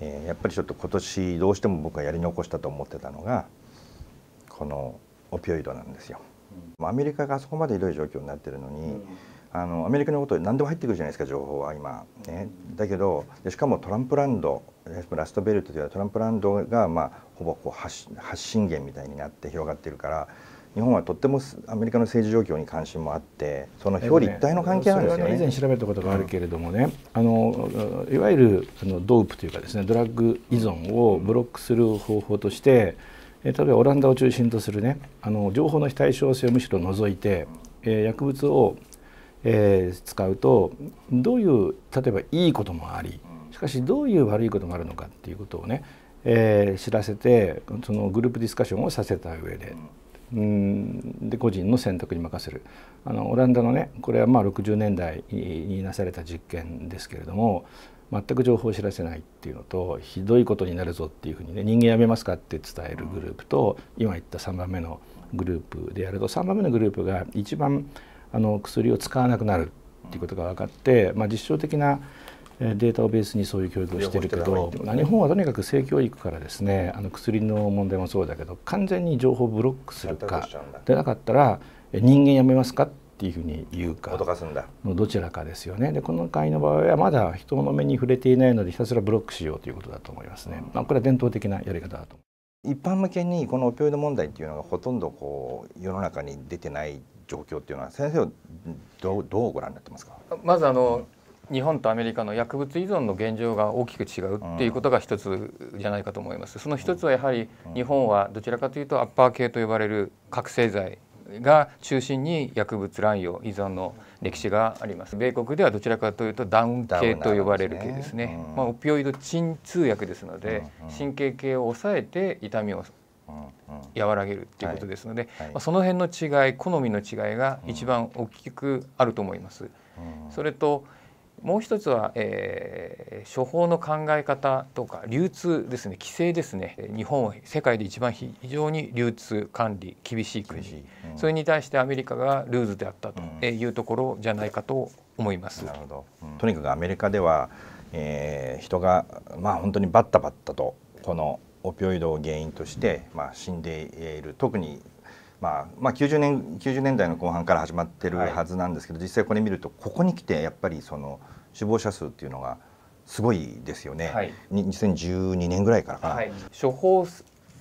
えー、やっぱりちょっと今年どうしても僕はやり残したと思ってたのがこのオピオイドなんですよ。アメリカがそこまでひどい状況になってるのに、うん、あのアメリカのこと何でも入ってくるじゃないですか情報は今、ね、だけどしかもトランプランドラストベルトというのはトランプランドが、まあ、ほぼこう発信源みたいになって広がってるから日本はとってもアメリカの政治状況に関心もあってその表裏一体の関係なんですよね、ねね、以前調べたことがあるけれどもね、うん、あのいわゆるあのドープというかですねドラッグ依存をブロックする方法として、え例えばオランダを中心とするねあの情報の非対称性をむしろ除いて、え薬物を、えー、使うとどういう例えばいいこともありしかしどういう悪いこともあるのかっていうことをねえー、知らせてそのグループディスカッションをさせた上でうんで個人の選択に任せるあのオランダのねこれはまあ60年代になされた実験ですけれども全く情報を知らせないっていうのとひどいことになるぞっていうふうにね人間やめますかって伝えるグループと今言った3番目のグループでやると3番目のグループが一番あの薬を使わなくなるっていうことが分かって、まあ、実証的なデータをベースにそういう教育をしてるけど、日本はとにかく性教育からですねあの薬の問題もそうだけど完全に情報をブロックするかでなかったら人間やめますかっていうふうに言うかどちらかですよねでこの会の場合はまだ人の目に触れていないのでひたすらブロックしようということだと思いますね、まあ、これは伝統的なやり方だと一般向けにこのオピオイド問題っていうのがほとんどこう世の中に出てない状況っていうのは先生はどうどうご覧になってますかまずあの、うん日本とアメリカの薬物依存の現状が大きく違うっていうことが一つじゃないかと思います。その一つはやはり日本はどちらかというとアッパー系と呼ばれる覚醒剤が中心に薬物乱用依存の歴史があります米国ではどちらかというとダウン系と呼ばれる系ですね、まあ、オピオイド鎮痛薬ですので、神経系を抑えて痛みを和らげるっていうことですので、はいはい、まあ、その辺の違い好みの違いが一番大きくあると思います。それともう一つは、えー、処方の考え方とか流通ですね規制ですね日本は世界で一番非常に流通管理厳しい国、うん、それに対してアメリカがルーズであったというところじゃないかと思います。うん、なるほど、うん、とにかくアメリカでは、えー、人が、まあ、本当にバッタバッタとこのオピオイドを原因として、まあ、死んでいる特にまあまあ、90, 年90年代の後半から始まってるはずなんですけど、はい、実際これ見るとここに来てやっぱりその死亡者数っていうのがすごいですよね、はい、2012年ぐらいからかな、はい、処方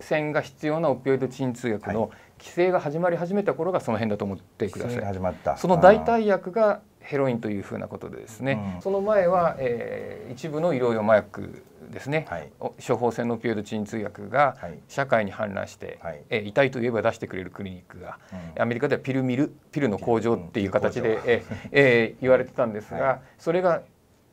箋が必要なオピオイド鎮痛薬の規制が始まり始めた頃がその辺だと思ってください。始まったその代替薬がヘロインというふうなことでですね、うん、その前は、えー、一部の医療用麻薬ですね、はい、処方箋のピュード鎮痛薬が社会に氾濫して、はい、え痛いといえば出してくれるクリニックが、アメリカではピルミルピルの工場っていう形で、ええ言われてたんですが、はい、それが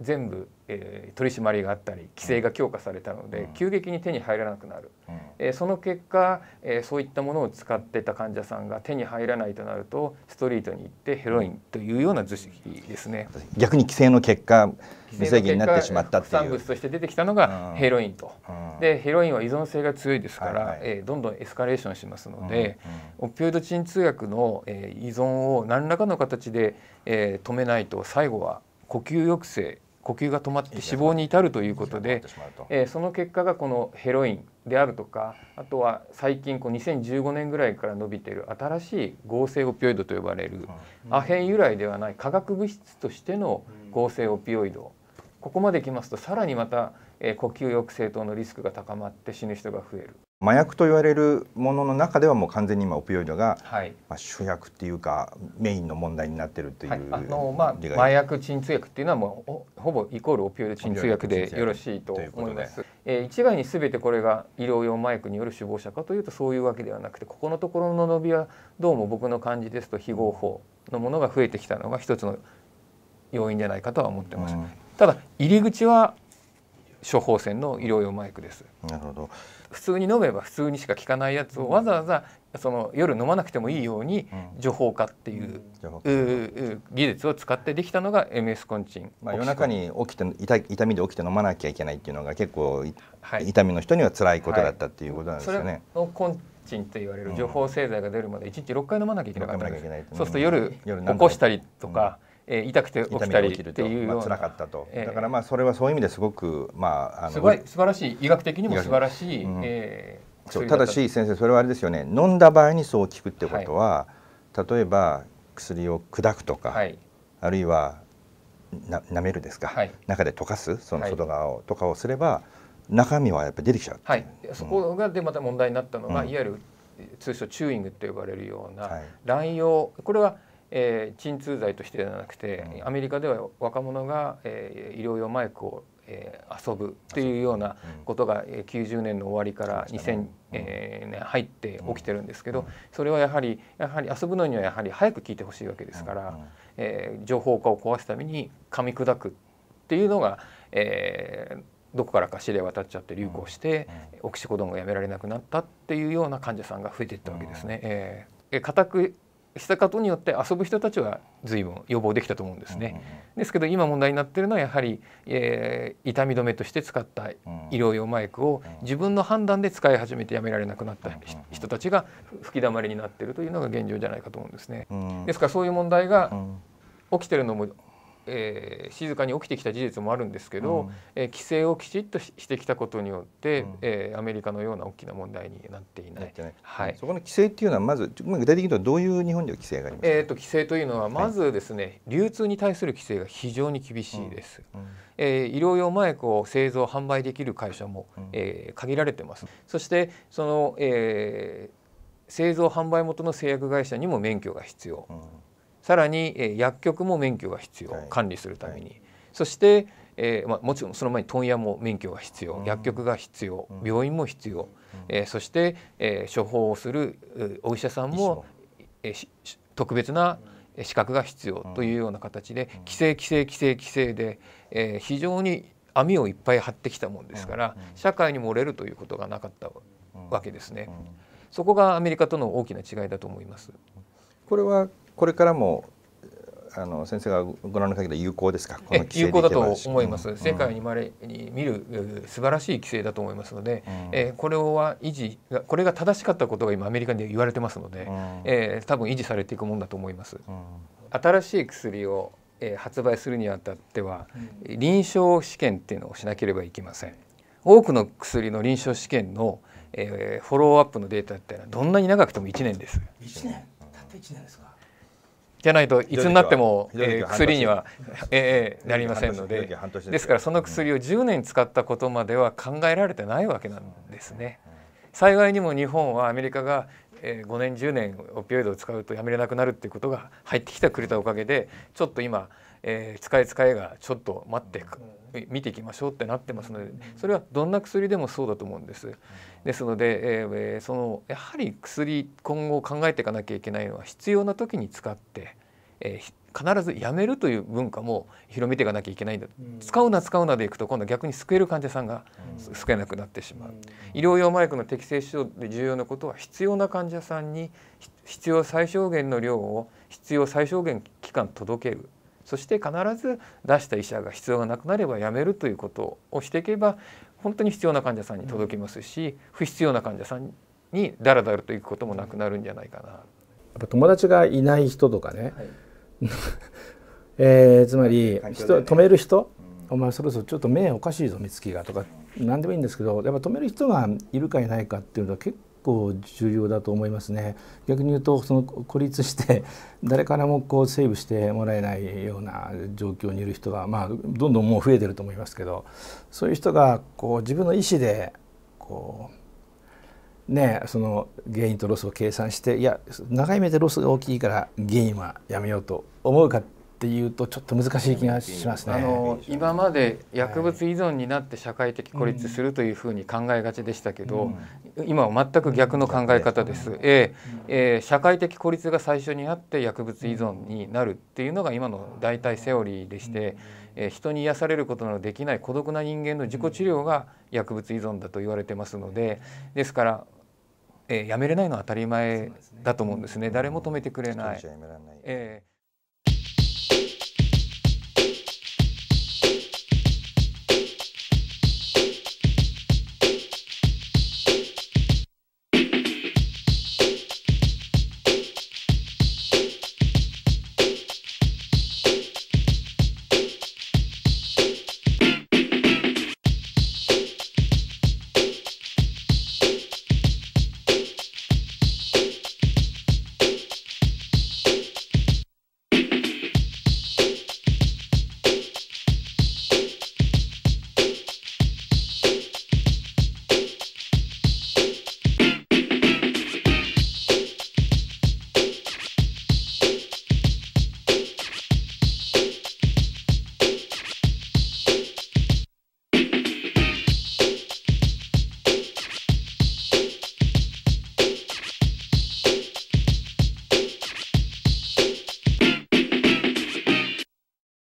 全部、えー、取り締まりがあったり規制が強化されたので、うん、急激に手に入らなくなる、うん、えー、その結果、えー、そういったものを使ってた患者さんが手に入らないとなるとストリートに行ってヘロインというような図式ですね、逆に規制の結果無制限になってしまったっていう産物として出てきたのがヘロインと、でヘロインは依存性が強いですから、はいはい、えー、どんどんエスカレーションしますので、オピオイド鎮痛薬の、え依存を何らかの形で、え止めないと最後は呼吸抑制呼吸が止まって死亡に至るということで、えその結果がこのヘロインであるとかあとは最近こう2015年ぐらいから伸びてる新しい合成オピオイドと呼ばれる、アヘン由来ではない化学物質としての合成オピオイドここまで来ますとさらにまたえ呼吸抑制等のリスクが高まって死ぬ人が増える麻薬と言われるものの中ではもう完全に今オピオイドが、はいまあ、主役っていうかメインの問題になってるという、はい、あのまあ、麻薬鎮痛薬っていうのはもうほぼイコールオピオイド鎮痛薬でよろしいと思います。えー、一概に全てこれが医療用麻薬による死亡者かというとそういうわけではなくてここのところの伸びはどうも僕の感じですと非合法のものが増えてきたのが一つの要因じゃないかとは思ってます。うん、ただ入り口は処方箋の医療用マイクです。なるほど普通に飲めば普通にしか効かないやつをわざわざその夜飲まなくてもいいように除法化っていううん、技術を使ってできたのが MS コンチン、まあ、夜中に起きて痛痛みで起きて飲まなきゃいけないっていうのが結構、はい、痛みの人には辛いことだったっていうことなんですよね。はい、コンチンと言われる情報製剤が出るまで1日6回飲まなきゃいけなかったんです、うん、そうすると夜起こしたりとか、うんえー、痛くて起きたりっていうまあ、辛かったと、えー、だからまあそれはそういう意味ですごくまああのすごい素晴らしい医学的にも素晴らしい、うん、えー、そうただし先生それはあれですよね飲んだ場合にそう効くってことは、はい、例えば薬を砕くとか、はい、あるいはな舐めるですか、はい、中で溶かすその外側を、とかをすれば中身はやっぱり出てきちゃうはい、うそこがでまた問題になったのが、うん、いわゆる通称チューイングと呼ばれるような乱用、これはえー、鎮痛剤としてではなくて、うん、アメリカでは若者が、えー、医療用マイクを、えー、遊ぶというようなことが、うん、90年の終わりから2000、ね、えー、ね、入って起きてるんですけど、うん、それはやはりやはり遊ぶのにはやはり早く聞いてほしいわけですから、うん、えー、情報化を壊すために噛み砕くっていうのが、えー、どこからか指令渡っちゃって流行して、オキシコドンがやめられなくなったっていうような患者さんが増えていったわけですね。うん、えー固くしたことによって遊ぶ人たちは随分予防できたと思うんですね。ですけど今問題になってるのはやはり、えー、痛み止めとして使った医療用マイクを自分の判断で使い始めてやめられなくなった人たちが吹きだまりになってるというのが現状じゃないかと思うんですね。ですからそういう問題が起きてるのもえー、静かに起きてきた事実もあるんですけど、うん、えー、規制をきちっとしてきたことによって、うん、えー、アメリカのような大きな問題になっていないはい、そこの規制っていうのはまず具体的にどういう日本では規制がありますか、えーと、規制というのはまずですね、はい、流通に対する規制が非常に厳しいです。うん、え医療用麻薬を製造販売できる会社も、うん、え限られてます。そしてその、え製造販売元の製薬会社にも免許が必要、さらに、えー、薬局も免許が必要、はい、管理するために、はい、そして、えーまあ、もちろんその前に問屋も免許が必要、うん、薬局が必要、うん、病院も必要、うん、えー、そして、えー、処方をするお医者さんも、えー、特別な資格が必要というような形で、規制規制規制規制で、えー、非常に網をいっぱい張ってきたもんですから、社会に漏れるということがなかったわけですね。そこがアメリカとの大きな違いだと思います。これはこれからもあの先生がご覧の限り有効ですか有効だと思います、うん、世界にまれに見る素晴らしい規制だと思いますので、うん、えー、これは維持これが正しかったことが今アメリカで言われてますので、うん、えー、多分維持されていくものだと思います、うん、新しい薬を、えー、発売するにあたっては、臨床試験っていうのをしなければいけません多くの薬の臨床試験の、えー、フォローアップのデータってのはどんなに長くても1年です1年たった1年ですかじゃないといつになっても、えー、薬には、えー、なりませんのでですからその薬を10年使ったことまでは考えられてないわけなんですね。幸いにも日本はアメリカがえ5年10年オピオイドを使うとやめれなくなるっていうことが入ってきてくれたおかげでちょっと今、えー、使い使いがちょっと待って見ていきましょうってなってますのでそれはどんな薬でもそうだと思うんです。ですので、えー、そのやはり薬今後考えていかなきゃいけないのは必要な時に使って、えー、必ずやめるという文化も広めていかなきゃいけないんだ、うん、使うな使うなでいくと今度逆に救える患者さんが救えなくなってしまう、うん、医療用麻薬の適正使用で重要なことは必要な患者さんに必要最小限の量を必要最小限期間届けるそして必ず出した医者が必要がなくなればやめるということをしていけば本当に必要な患者さんに届きますし、不必要な患者さんにだらだらと行くこともなくなるんじゃないかな。やっぱ友達がいない人とかね、はい えー、つまり、ね、止める人、うん、お前そろそろちょっと目おかしいぞ美月がとか何でもいいんですけどやっぱ止める人がいるかいないかっていうのは結構重要だと思いますね逆に言うとその孤立して 誰からもこうセーブしてもらえないような状況にいる人が、まあ、どんどんもう増えてると思いますけどそういう人がこう自分の意思でこう。ね、その原因とロスを計算していや長い目でロスが大きいから原因はやめようと思うかっていうとちょっと難しい気がしますねあの今まで薬物依存になって社会的孤立するというふうに考えがちでしたけど、うん、今は全く逆の考え方です、うん、ええ社会的孤立が最初にあって薬物依存になるっていうのが今の大体セオリーでして、えー、人に癒されることのできない孤独な人間の自己治療が薬物依存だと言われてますのでですからえー、やめれないのは当たり前だと思うんですね、誰も止めてくれない。え